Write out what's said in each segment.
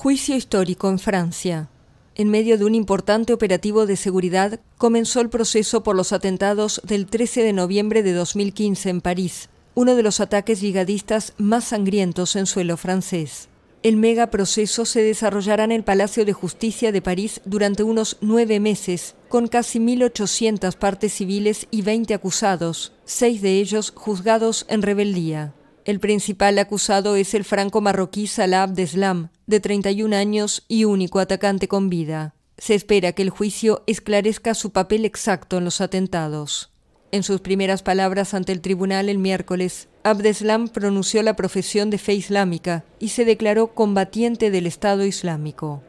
Juicio histórico en Francia. En medio de un importante operativo de seguridad, comenzó el proceso por los atentados del 13 de noviembre de 2015 en París, uno de los ataques yihadistas más sangrientos en suelo francés. El megaproceso se desarrollará en el Palacio de Justicia de París durante unos nueve meses, con casi 1.800 partes civiles y 20 acusados, seis de ellos juzgados en rebeldía. El principal acusado es el franco-marroquí Salah Abdeslam, de 31 años y único atacante con vida. Se espera que el juicio esclarezca su papel exacto en los atentados. En sus primeras palabras ante el tribunal el miércoles, Abdeslam pronunció la profesión de fe islámica y se declaró combatiente del Estado Islámico.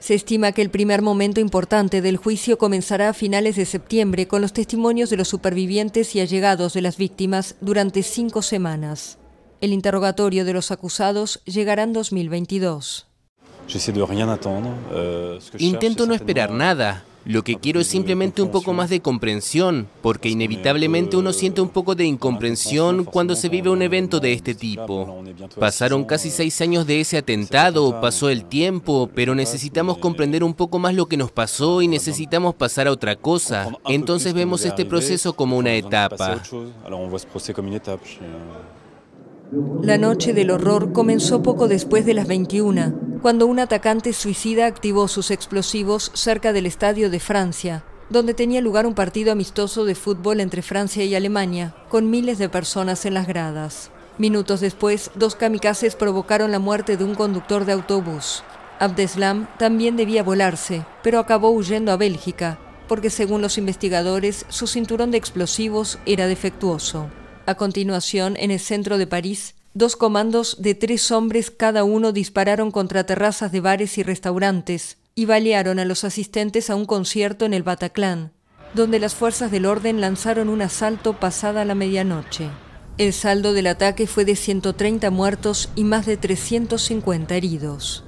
Se estima que el primer momento importante del juicio comenzará a finales de septiembre con los testimonios de los supervivientes y allegados de las víctimas durante cinco semanas. El interrogatorio de los acusados llegará en 2022. Euh, Intento no esperar nada. Lo que quiero es simplemente un poco más de comprensión, porque inevitablemente uno siente un poco de incomprensión cuando se vive un evento de este tipo. Pasaron casi seis años de ese atentado, pasó el tiempo, pero necesitamos comprender un poco más lo que nos pasó y necesitamos pasar a otra cosa. Entonces vemos este proceso como una etapa. La noche del horror comenzó poco después de las 21, cuando un atacante suicida activó sus explosivos cerca del Estadio de Francia, donde tenía lugar un partido amistoso de fútbol entre Francia y Alemania, con miles de personas en las gradas. Minutos después, dos kamikazes provocaron la muerte de un conductor de autobús. Abdeslam también debía volarse, pero acabó huyendo a Bélgica, porque según los investigadores, su cinturón de explosivos era defectuoso. A continuación, en el centro de París, dos comandos de tres hombres cada uno dispararon contra terrazas de bares y restaurantes y balearon a los asistentes a un concierto en el Bataclan, donde las fuerzas del orden lanzaron un asalto pasada la medianoche. El saldo del ataque fue de 130 muertos y más de 350 heridos.